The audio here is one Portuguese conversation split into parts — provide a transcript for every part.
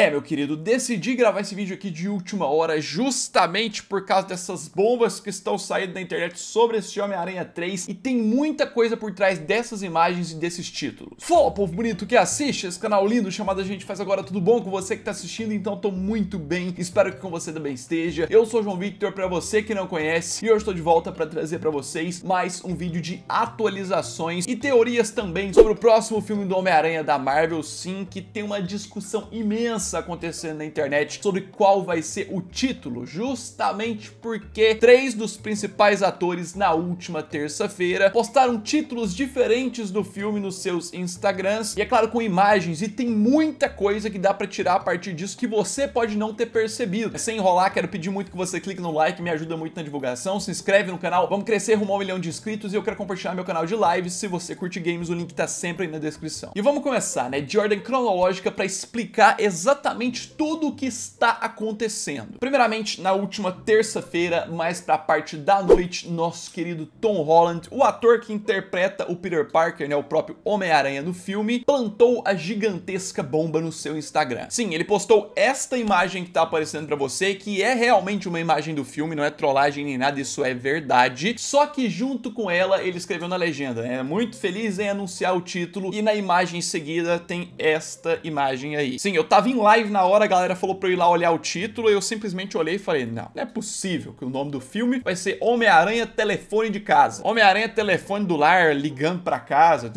É, meu querido, decidi gravar esse vídeo aqui de última hora justamente por causa dessas bombas que estão saindo na internet sobre esse Homem-Aranha 3 e tem muita coisa por trás dessas imagens e desses títulos. Fala, povo bonito que assiste esse canal lindo chamado A Gente Faz Agora Tudo Bom com você que tá assistindo, então tô muito bem, espero que com você também esteja. Eu sou o João Victor, pra você que não conhece, e hoje estou de volta pra trazer pra vocês mais um vídeo de atualizações e teorias também sobre o próximo filme do Homem-Aranha da Marvel, sim, que tem uma discussão imensa acontecendo na internet sobre qual vai ser o título, justamente porque três dos principais atores na última terça-feira postaram títulos diferentes do filme nos seus Instagrams, e é claro, com imagens, e tem muita coisa que dá para tirar a partir disso que você pode não ter percebido. Sem enrolar, quero pedir muito que você clique no like, me ajuda muito na divulgação, se inscreve no canal, vamos crescer rumo a um milhão de inscritos, e eu quero compartilhar meu canal de lives, se você curte games, o link tá sempre aí na descrição. E vamos começar, né, de ordem cronológica para explicar exatamente exatamente tudo o que está acontecendo. Primeiramente, na última terça-feira, mais para a parte da noite, nosso querido Tom Holland, o ator que interpreta o Peter Parker, né, o próprio Homem-Aranha no filme, plantou a gigantesca bomba no seu Instagram. Sim, ele postou esta imagem que está aparecendo para você, que é realmente uma imagem do filme, não é trollagem nem nada, isso é verdade. Só que junto com ela, ele escreveu na legenda, né, muito feliz em anunciar o título, e na imagem em seguida tem esta imagem aí. Sim, eu tava em live na hora, a galera falou pra eu ir lá olhar o título, e eu simplesmente olhei e falei, não, não é possível que o nome do filme vai ser Homem-Aranha Telefone de Casa. Homem-Aranha Telefone do Lar, ligando pra casa,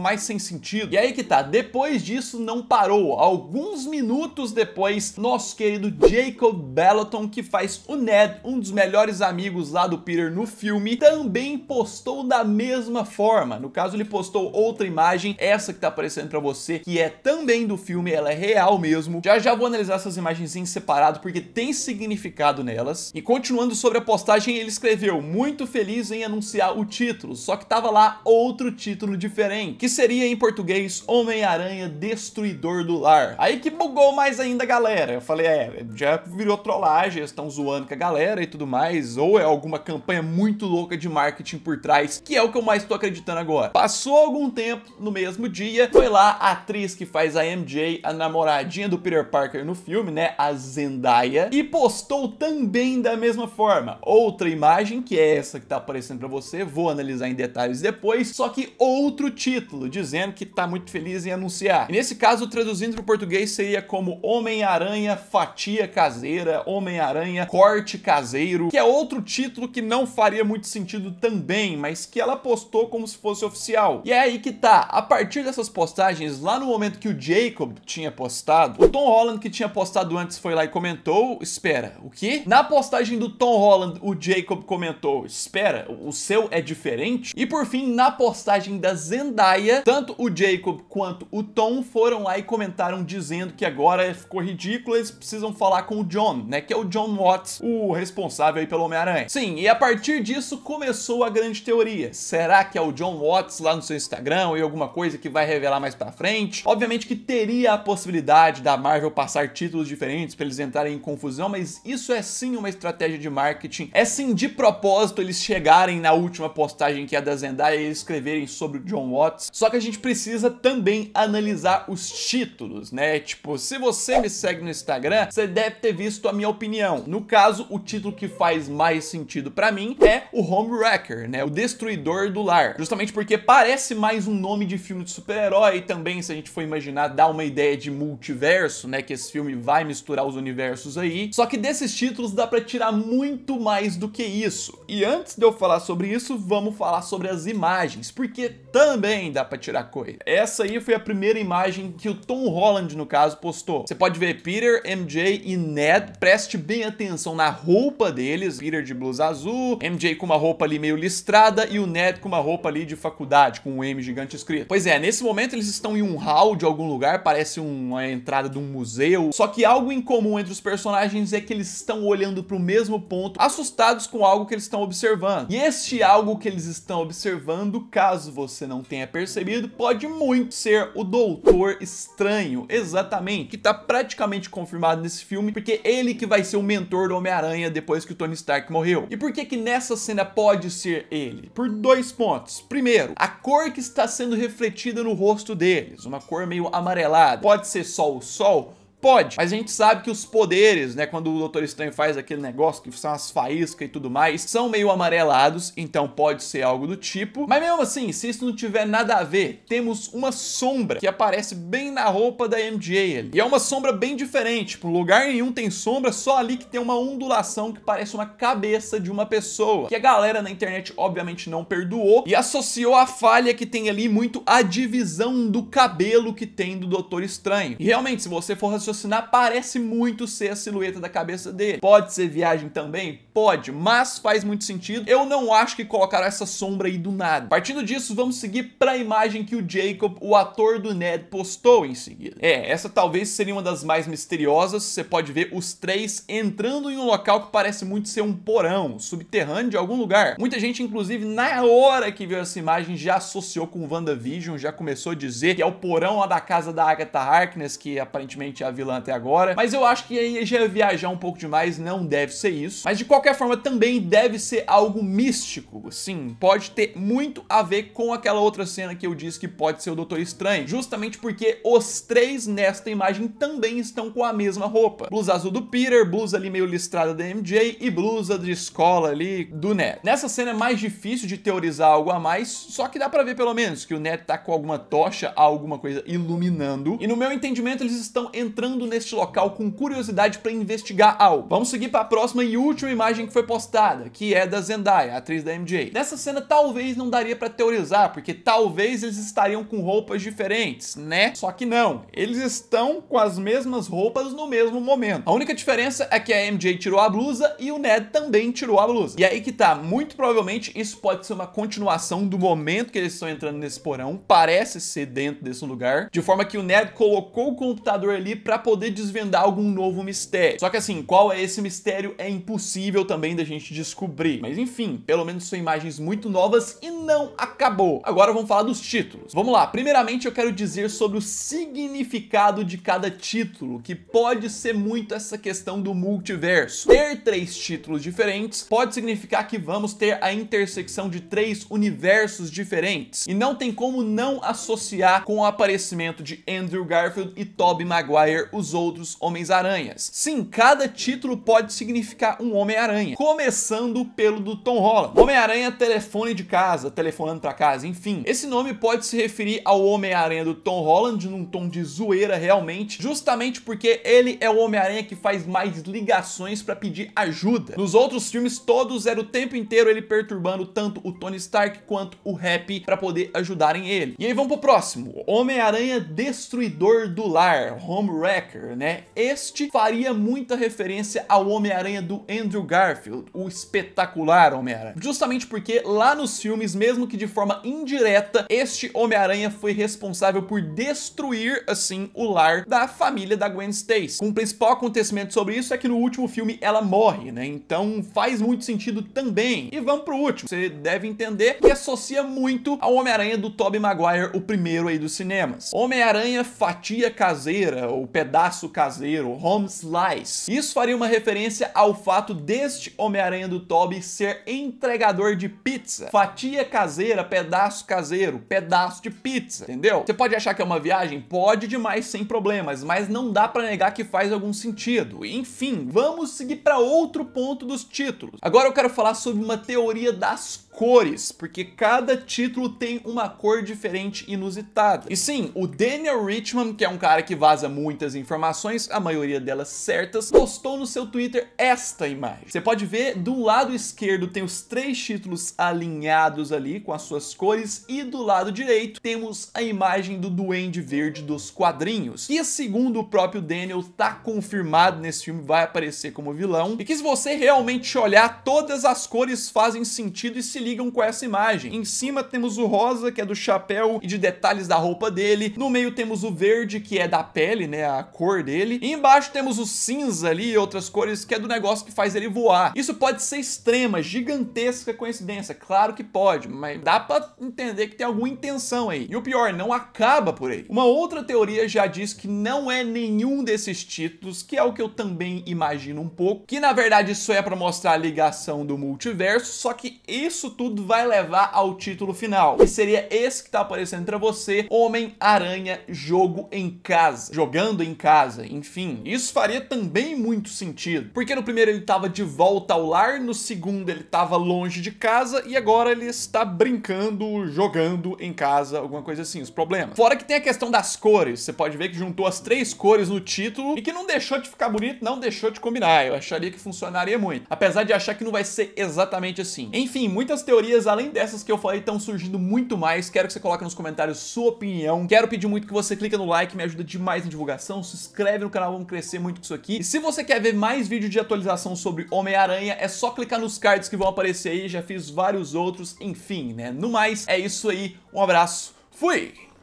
mais sem sentido. E aí que tá, depois disso não parou. Alguns minutos depois, nosso querido Jacob Bellaton, que faz o Ned, um dos melhores amigos lá do Peter no filme, também postou da mesma forma. No caso, ele postou outra imagem, essa que tá aparecendo pra você, que é também do filme, ela é real mesmo, mesmo. Já já vou analisar essas imagens em separado porque tem significado nelas. E continuando sobre a postagem, ele escreveu muito feliz em anunciar o título, só que tava lá outro título diferente, que seria em português Homem-Aranha Destruidor do Lar. Aí que bugou mais ainda a galera. Eu falei, é, já virou trollagem, estão zoando com a galera e tudo mais, ou é alguma campanha muito louca de marketing por trás, que é o que eu mais tô acreditando agora. Passou algum tempo, no mesmo dia, foi lá a atriz que faz a MJ, a namoradinha do do Peter Parker no filme, né, a Zendaya, e postou também da mesma forma. Outra imagem, que é essa que tá aparecendo para você, vou analisar em detalhes depois, só que outro título, dizendo que tá muito feliz em anunciar. E nesse caso, traduzindo pro português, seria como Homem-Aranha Fatia Caseira, Homem-Aranha Corte Caseiro, que é outro título que não faria muito sentido também, mas que ela postou como se fosse oficial. E é aí que tá, a partir dessas postagens, lá no momento que o Jacob tinha postado, o Tom Holland, que tinha postado antes, foi lá e comentou. Espera, o quê? Na postagem do Tom Holland, o Jacob comentou: Espera, o seu é diferente? E por fim, na postagem da Zendaya, tanto o Jacob quanto o Tom foram lá e comentaram dizendo que agora ficou ridículo, eles precisam falar com o John, né? Que é o John Watts, o responsável aí pelo Homem-Aranha. Sim, e a partir disso começou a grande teoria. Será que é o John Watts lá no seu Instagram e alguma coisa que vai revelar mais pra frente? Obviamente que teria a possibilidade da da Marvel passar títulos diferentes para eles entrarem em confusão, mas isso é sim uma estratégia de marketing. É sim de propósito eles chegarem na última postagem que é da Zendaya e escreverem sobre o John Watts. Só que a gente precisa também analisar os títulos, né? Tipo, se você me segue no Instagram, você deve ter visto a minha opinião. No caso, o título que faz mais sentido para mim é o Home Wrecker, né? O Destruidor do Lar. Justamente porque parece mais um nome de filme de super-herói e também, se a gente for imaginar, dá uma ideia de multiverso universo, né? Que esse filme vai misturar os universos aí. Só que desses títulos dá para tirar muito mais do que isso. E antes de eu falar sobre isso, vamos falar sobre as imagens, porque também dá para tirar coisa. Essa aí foi a primeira imagem que o Tom Holland, no caso, postou. Você pode ver Peter, MJ e Ned. Preste bem atenção na roupa deles. Peter de blusa azul, MJ com uma roupa ali meio listrada e o Ned com uma roupa ali de faculdade, com um M gigante escrito. Pois é, nesse momento eles estão em um hall de algum lugar, parece uma entrada de um museu. Só que algo em comum entre os personagens é que eles estão olhando para o mesmo ponto, assustados com algo que eles estão observando. E este algo que eles estão observando, caso você não tenha percebido, pode muito ser o Doutor Estranho, exatamente, que está praticamente confirmado nesse filme, porque ele que vai ser o mentor do Homem-Aranha depois que o Tony Stark morreu. E por que que nessa cena pode ser ele? Por dois pontos. Primeiro, a cor que está sendo refletida no rosto deles, uma cor meio amarelada. Pode ser só o sol sol Pode, mas a gente sabe que os poderes, né, quando o Doutor Estranho faz aquele negócio que são as faíscas e tudo mais, são meio amarelados, então pode ser algo do tipo. Mas mesmo assim, se isso não tiver nada a ver, temos uma sombra que aparece bem na roupa da MJ ali. E é uma sombra bem diferente, por tipo, lugar nenhum tem sombra, só ali que tem uma ondulação que parece uma cabeça de uma pessoa, que a galera na internet obviamente não perdoou e associou a falha que tem ali muito à divisão do cabelo que tem do Doutor Estranho. E realmente, se você for raciocinar raciocinar, parece muito ser a silhueta da cabeça dele. Pode ser viagem também? Pode, mas faz muito sentido. Eu não acho que colocaram essa sombra aí do nada. Partindo disso, vamos seguir para a imagem que o Jacob, o ator do Ned, postou em seguida. É, essa talvez seria uma das mais misteriosas. Você pode ver os três entrando em um local que parece muito ser um porão, subterrâneo de algum lugar. Muita gente, inclusive, na hora que viu essa imagem, já associou com WandaVision, já começou a dizer que é o porão lá da casa da Agatha Harkness, que aparentemente havia é vilã até agora, mas eu acho que aí já ia é viajar um pouco demais, não deve ser isso. Mas de qualquer forma também deve ser algo místico, sim, pode ter muito a ver com aquela outra cena que eu disse que pode ser o Doutor Estranho, justamente porque os três nesta imagem também estão com a mesma roupa. Blusa azul do Peter, blusa ali meio listrada da MJ e blusa de escola ali do Ned. Nessa cena é mais difícil de teorizar algo a mais, só que dá pra ver pelo menos que o Ned tá com alguma tocha, alguma coisa iluminando. E no meu entendimento eles estão entrando entrando neste local com curiosidade para investigar algo. Vamos seguir para a próxima e última imagem que foi postada, que é da Zendaya, atriz da MJ. Nessa cena talvez não daria para teorizar, porque talvez eles estariam com roupas diferentes, né? Só que não, eles estão com as mesmas roupas no mesmo momento. A única diferença é que a MJ tirou a blusa e o Ned também tirou a blusa. E aí que tá, muito provavelmente isso pode ser uma continuação do momento que eles estão entrando nesse porão, parece ser dentro desse lugar, de forma que o Ned colocou o computador ali para poder desvendar algum novo mistério. Só que assim, qual é esse mistério é impossível também da gente descobrir. Mas enfim, pelo menos são imagens muito novas e não acabou. Agora vamos falar dos títulos. Vamos lá, primeiramente eu quero dizer sobre o significado de cada título, que pode ser muito essa questão do multiverso. Ter três títulos diferentes pode significar que vamos ter a intersecção de três universos diferentes. E não tem como não associar com o aparecimento de Andrew Garfield e Tobey Maguire os outros Homens-Aranhas. Sim, cada título pode significar um Homem-Aranha, começando pelo do Tom Holland. Homem-Aranha telefone de casa, telefonando para casa, enfim. Esse nome pode se referir ao Homem-Aranha do Tom Holland num tom de zoeira realmente, justamente porque ele é o Homem-Aranha que faz mais ligações para pedir ajuda. Nos outros filmes todos era o tempo inteiro ele perturbando tanto o Tony Stark quanto o Happy para poder ajudarem ele. E aí vamos pro próximo, Homem-Aranha Destruidor do Lar, Home Wreck né? Este faria muita referência ao Homem-Aranha do Andrew Garfield, o espetacular Homem-Aranha. Justamente porque lá nos filmes, mesmo que de forma indireta, este Homem-Aranha foi responsável por destruir, assim, o lar da família da Gwen Stacy. Um principal acontecimento sobre isso é que no último filme ela morre, né? Então faz muito sentido também. E vamos pro último. Você deve entender que associa muito ao Homem-Aranha do Tobey Maguire, o primeiro aí dos cinemas. Homem-Aranha fatia caseira, ou pé pedaço caseiro, home slice. Isso faria uma referência ao fato deste Homem-Aranha do Toby ser entregador de pizza. Fatia caseira, pedaço caseiro, pedaço de pizza, entendeu? Você pode achar que é uma viagem? Pode demais, sem problemas, mas não dá para negar que faz algum sentido. Enfim, vamos seguir para outro ponto dos títulos. Agora eu quero falar sobre uma teoria das cores, porque cada título tem uma cor diferente inusitada. E sim, o Daniel Richman, que é um cara que vaza muitas informações, a maioria delas certas, postou no seu Twitter esta imagem. Você pode ver, do lado esquerdo tem os três títulos alinhados ali com as suas cores e do lado direito temos a imagem do Duende Verde dos quadrinhos, que segundo o próprio Daniel tá confirmado nesse filme, vai aparecer como vilão, e que se você realmente olhar, todas as cores fazem sentido e se ligam com essa imagem. Em cima temos o rosa, que é do chapéu e de detalhes da roupa dele, no meio temos o verde, que é da pele, né, a cor dele. E embaixo temos o cinza ali e outras cores, que é do negócio que faz ele voar. Isso pode ser extrema, gigantesca coincidência, claro que pode, mas dá para entender que tem alguma intenção aí. E o pior, não acaba por aí. Uma outra teoria já diz que não é nenhum desses títulos, que é o que eu também imagino um pouco, que na verdade isso é para mostrar a ligação do multiverso, só que isso tudo vai levar ao título final, que seria esse que tá aparecendo para você, Homem-Aranha Jogo em Casa. Jogando em em casa, enfim. Isso faria também muito sentido, porque no primeiro ele estava de volta ao lar, no segundo ele estava longe de casa e agora ele está brincando, jogando em casa, alguma coisa assim, os problemas. Fora que tem a questão das cores, você pode ver que juntou as três cores no título e que não deixou de ficar bonito, não deixou de combinar, eu acharia que funcionaria muito, apesar de achar que não vai ser exatamente assim. Enfim, muitas teorias, além dessas que eu falei, estão surgindo muito mais, quero que você coloque nos comentários sua opinião, quero pedir muito que você clica no like, me ajuda demais na divulgação, se inscreve no canal, vamos crescer muito com isso aqui. E se você quer ver mais vídeo de atualização sobre Homem-Aranha, é só clicar nos cards que vão aparecer aí, já fiz vários outros, enfim, né? No mais, é isso aí, um abraço, fui!